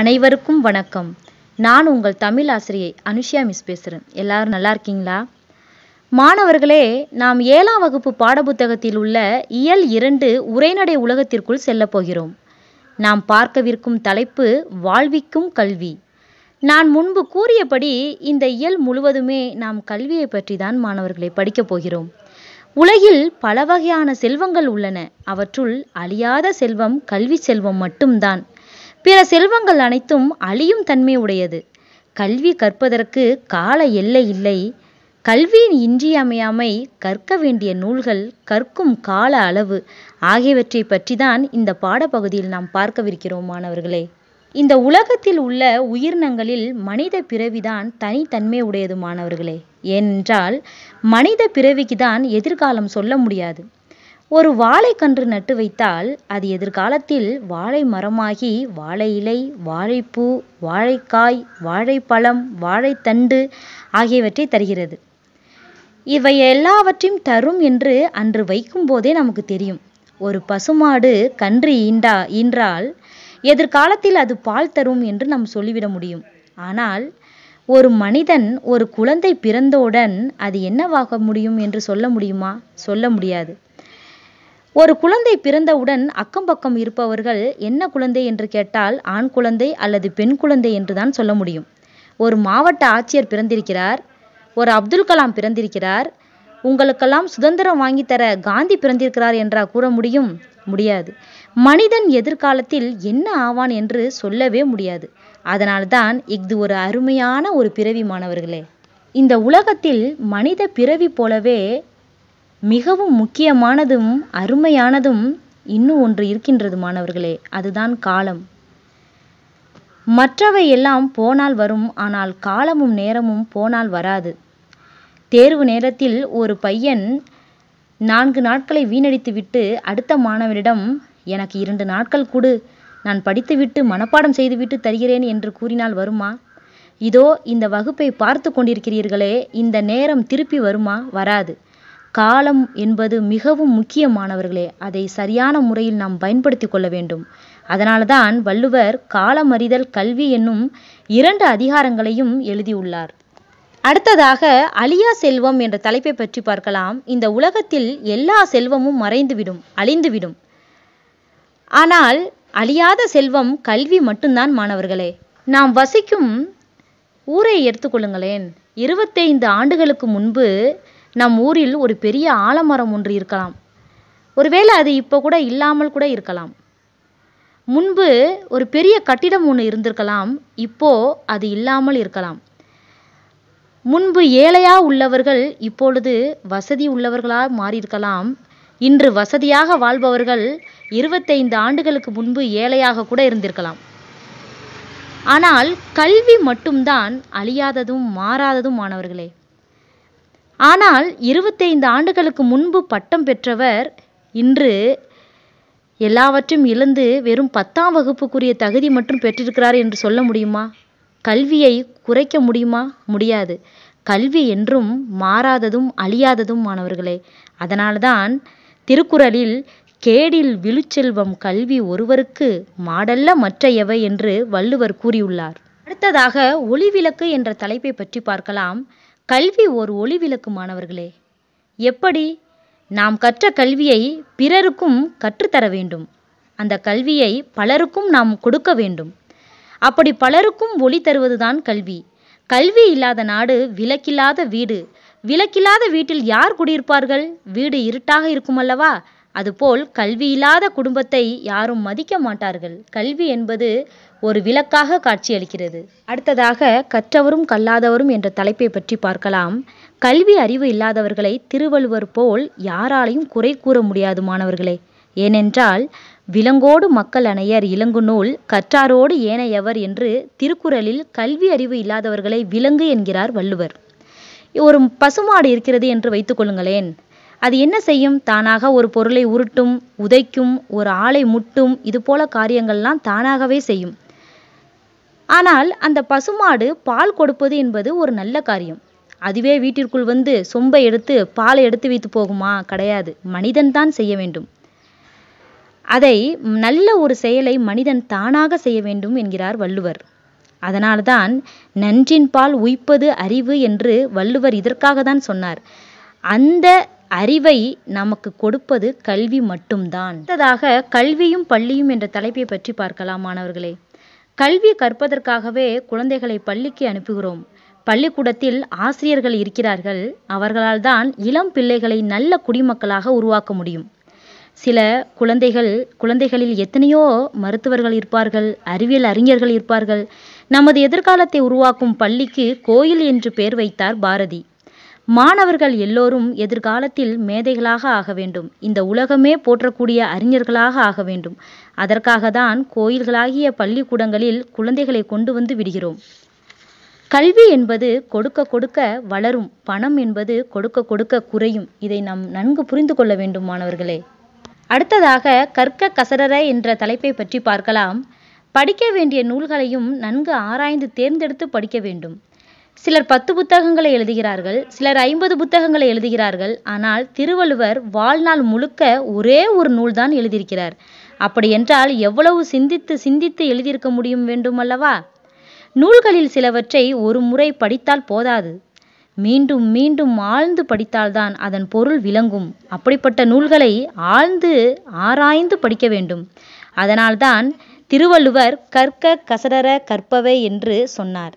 அனைவருக்கும் வணக்கம் நான் உங்கள் தமிழ் ஆசிரியை அனுஷியா மிஸ் பேசுகிறேன் எல்லாரும் நல்லா இருக்கீங்களா மாணவர்களே நாம் ஏழாம் வகுப்பு பாடப்புத்தகத்தில் உள்ள இயல் இரண்டு உரைநடை உலகத்திற்குள் செல்லப் போகிறோம் நாம் பார்க்கவிருக்கும் தலைப்பு வாழ்விக்கும் கல்வி நான் முன்பு கூறியபடி இந்த இயல் முழுவதுமே நாம் கல்வியை பற்றி தான் மாணவர்களை படிக்கப் போகிறோம் உலகில் பல வகையான செல்வங்கள் உள்ளன அவற்றுள் அழியாத செல்வம் கல்வி செல்வம் மட்டும்தான் பிற செல்வங்கள் அனைத்தும் அழியும் தன்மை உடையது கல்வி கற்பதற்கு கால எல்லை இல்லை கல்வியின் இன்றியமையாமை கற்க வேண்டிய நூல்கள் கற்கும் கால அளவு ஆகியவற்றை பற்றி தான் இந்த பாடப்பகுதியில் நாம் பார்க்கவிருக்கிறோம் மாணவர்களே இந்த உலகத்தில் உள்ள உயிரினங்களில் மனித பிறவிதான் தனித்தன்மை உடையது மாணவர்களே ஏனென்றால் மனித பிறவிக்குதான் எதிர்காலம் சொல்ல முடியாது ஒரு வாழைக்கன்று நட்டு வைத்தால் அது எதிர்காலத்தில் வாழை மரமாகி வாழை இலை வாழைப்பூ வாழைக்காய் வாழைப்பழம் வாழைத்தண்டு ஆகியவற்றை தருகிறது இவை எல்லாவற்றையும் தரும் என்று அன்று வைக்கும் போதே நமக்கு தெரியும் ஒரு பசுமாடு கன்று ஈண்டா ஈன்றால் எதிர்காலத்தில் அது பால் தரும் என்று நாம் சொல்லிவிட முடியும் ஆனால் ஒரு மனிதன் ஒரு குழந்தை பிறந்தவுடன் அது என்னவாக முடியும் என்று சொல்ல முடியுமா சொல்ல முடியாது ஒரு குழந்தை பிறந்தவுடன் அக்கம் பக்கம் இருப்பவர்கள் என்ன குழந்தை என்று கேட்டால் ஆண் குழந்தை அல்லது பெண் குழந்தை என்றுதான் சொல்ல முடியும் ஒரு மாவட்ட ஆட்சியர் பிறந்திருக்கிறார் ஒரு அப்துல் கலாம் பிறந்திருக்கிறார் உங்களுக்கெல்லாம் சுதந்திரம் வாங்கித்தர காந்தி பிறந்திருக்கிறார் என்றா கூற முடியும் முடியாது மனிதன் எதிர்காலத்தில் என்ன ஆவான் என்று சொல்லவே முடியாது அதனால்தான் இஃது ஒரு அருமையான ஒரு பிறவி மாணவர்களே இந்த உலகத்தில் மனித பிறவி போலவே மிகவும் முக்கியமானதும் அருமையானதும் இன்னும் ஒன்று இருக்கின்றது மாணவர்களே அதுதான் காலம் மற்றவை எல்லாம் போனால் வரும் ஆனால் காலமும் நேரமும் போனால் வராது தேர்வு நேரத்தில் ஒரு பையன் நான்கு நாட்களை வீணடித்துவிட்டு அடுத்த மாணவனிடம் எனக்கு இரண்டு நாட்கள் கூடு நான் படித்துவிட்டு மனப்பாடம் செய்துவிட்டு தருகிறேன் என்று கூறினால் வருமா இதோ இந்த வகுப்பை பார்த்து கொண்டிருக்கிறீர்களே இந்த நேரம் திருப்பி வருமா வராது காலம் என்பது மிகவும் முக்கியமானவர்களே அதை சரியான முறையில் நாம் பயன்படுத்தி கொள்ள வேண்டும் அதனால்தான் வள்ளுவர் காலமறிதல் கல்வி என்னும் இரண்டு அதிகாரங்களையும் எழுதியுள்ளார் அடுத்ததாக அழியா செல்வம் என்ற தலைப்பை பற்றி பார்க்கலாம் இந்த உலகத்தில் எல்லா செல்வமும் மறைந்துவிடும் அழிந்துவிடும் ஆனால் அழியாத செல்வம் கல்வி மட்டும்தான் மாணவர்களே நாம் வசிக்கும் ஊரை எடுத்துக்கொள்ளுங்களேன் இருபத்தைந்து ஆண்டுகளுக்கு முன்பு நம் ஊரில் ஒரு பெரிய ஆலமரம் ஒன்று இருக்கலாம் ஒருவேளை அது இப்போ கூட இல்லாமல் கூட இருக்கலாம் முன்பு ஒரு பெரிய கட்டிடம் ஒன்று இருந்திருக்கலாம் இப்போ அது இல்லாமல் இருக்கலாம் முன்பு ஏழையாக உள்ளவர்கள் இப்பொழுது வசதி உள்ளவர்களாக மாறியிருக்கலாம் இன்று வசதியாக வாழ்பவர்கள் இருபத்தைந்து ஆண்டுகளுக்கு முன்பு ஏழையாக கூட இருந்திருக்கலாம் ஆனால் கல்வி மட்டும்தான் அழியாததும் மாறாததும் மாணவர்களே ஆனால் இருபத்தைந்து ஆண்டுகளுக்கு முன்பு பட்டம் பெற்றவர் இன்று எல்லாவற்றையும் இழந்து வெறும் பத்தாம் வகுப்புக்குரிய தகுதி மட்டும் பெற்றிருக்கிறார் என்று சொல்ல முடியுமா கல்வியை குறைக்க முடியுமா முடியாது கல்வி என்றும் மாறாததும் அழியாததும் மாணவர்களே அதனால்தான் திருக்குறளில் கேடில் விழுச்செல்வம் கல்வி ஒருவருக்கு மாடல்ல மற்ற எவை என்று வள்ளுவர் கூறியுள்ளார் அடுத்ததாக ஒளிவிளக்கு என்ற தலைப்பை பற்றி பார்க்கலாம் கல்வி ஒரு ஒளி விளக்கு மாணவர்களே எப்படி நாம் கற்ற கல்வியை பிறருக்கும் கற்றுத்தர வேண்டும் அந்த கல்வியை பலருக்கும் நாம் கொடுக்க வேண்டும் அப்படி பலருக்கும் ஒளி தருவதுதான் கல்வி கல்வி இல்லாத நாடு விளக்கில்லாத வீடு விளக்கில்லாத வீட்டில் யார் குடியிருப்பார்கள் வீடு இருட்டாக இருக்கும் அல்லவா அதுபோல் கல்வி இல்லாத குடும்பத்தை யாரும் மதிக்க மாட்டார்கள் கல்வி என்பது ஒரு விளக்காக காட்சியளிக்கிறது அடுத்ததாக கற்றவரும் கல்லாதவரும் என்ற தலைப்பை பற்றி பார்க்கலாம் கல்வி அறிவு இல்லாதவர்களை திருவள்ளுவர் போல் யாராலையும் குறை கூற முடியாது மாணவர்களே ஏனென்றால் விலங்கோடு மக்கள் அணையர் இலங்கு நூல் கற்றாரோடு ஏனையவர் என்று திருக்குறளில் கல்வி அறிவு இல்லாதவர்களை விலங்கு என்கிறார் வள்ளுவர் ஒரு பசுமாடு இருக்கிறது என்று வைத்துக்கொள்ளுங்களேன் அது என்ன செய்யும் தானாக ஒரு பொருளை உருட்டும் உதைக்கும் ஒரு ஆளை முட்டும் இது போல காரியங்கள்லாம் தானாகவே செய்யும் ஆனால் அந்த பசுமாடு பால் கொடுப்பது என்பது ஒரு நல்ல காரியம் அதுவே வீட்டிற்குள் வந்து சொம்பை எடுத்து பாலை எடுத்து வைத்து போகுமா கிடையாது மனிதன் தான் செய்ய வேண்டும் அதை நல்ல ஒரு செயலை மனிதன் தானாக செய்ய வேண்டும் என்கிறார் வள்ளுவர் அதனால்தான் நன்றின் பால் உய்ப்பது அறிவு என்று வள்ளுவர் இதற்காக தான் சொன்னார் அந்த அறிவை நமக்கு கொடுப்பது கல்வி மட்டும்தான் அடுத்ததாக கல்வியும் பள்ளியும் என்ற தலைப்பை பற்றி பார்க்கலாம் மாணவர்களே கல்வி கற்பதற்காகவே குழந்தைகளை பள்ளிக்கு அனுப்புகிறோம் பள்ளிக்கூடத்தில் ஆசிரியர்கள் இருக்கிறார்கள் அவர்களால் தான் இளம் பிள்ளைகளை நல்ல குடிமக்களாக உருவாக்க முடியும் சில குழந்தைகள் குழந்தைகளில் எத்தனையோ மருத்துவர்கள் இருப்பார்கள் அறிவியல் அறிஞர்கள் இருப்பார்கள் நமது எதிர்காலத்தை உருவாக்கும் பள்ளிக்கு கோயில் என்று பெயர் வைத்தார் பாரதி மாணவர்கள் எல்லோரும் எதிர்காலத்தில் மேதைகளாக ஆக வேண்டும் இந்த உலகமே போற்றக்கூடிய அறிஞர்களாக ஆக வேண்டும் அதற்காக தான் கோயில்களாகிய பள்ளிக்கூடங்களில் குழந்தைகளை கொண்டு வந்து விடுகிறோம் கல்வி என்பது கொடுக்க கொடுக்க வளரும் பணம் என்பது கொடுக்க கொடுக்க குறையும் இதை நாம் நன்கு புரிந்து கொள்ள வேண்டும் மாணவர்களே அடுத்ததாக கற்க கசரர என்ற தலைப்பை பற்றி பார்க்கலாம் படிக்க வேண்டிய நூல்களையும் நன்கு ஆராய்ந்து தேர்ந்தெடுத்து படிக்க வேண்டும் சிலர் பத்து புத்தகங்களை எழுதுகிறார்கள் சிலர் ஐம்பது புத்தகங்களை எழுதுகிறார்கள் ஆனால் திருவள்ளுவர் வாழ்நாள் முழுக்க ஒரே ஒரு நூல்தான் எழுதியிருக்கிறார் அப்படியென்றால் எவ்வளவு சிந்தித்து சிந்தித்து எழுதியிருக்க முடியும் வேண்டும் அல்லவா நூல்களில் சிலவற்றை ஒரு முறை படித்தால் போதாது மீண்டும் மீண்டும் ஆழ்ந்து படித்தால்தான் அதன் பொருள் விளங்கும் அப்படிப்பட்ட நூல்களை ஆழ்ந்து ஆராய்ந்து படிக்க வேண்டும் அதனால்தான் திருவள்ளுவர் கற்க கசடர கற்பவை என்று சொன்னார்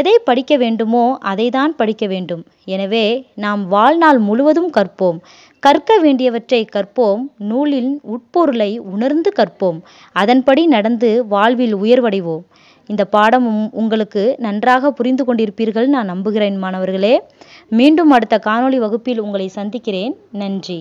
எதை படிக்க வேண்டுமோ அதை தான் படிக்க வேண்டும் எனவே நாம் வாழ்நாள் முழுவதும் கற்போம் கற்க வேண்டியவற்றை கற்போம் நூலின் உட்பொருளை உணர்ந்து கற்போம் அதன்படி நடந்து வாழ்வில் உயர்வடைவோம் இந்த பாடம் உங்களுக்கு நன்றாக புரிந்து கொண்டிருப்பீர்கள் நான் நம்புகிறேன் மாணவர்களே மீண்டும் அடுத்த காணொளி வகுப்பில் உங்களை சந்திக்கிறேன் நன்றி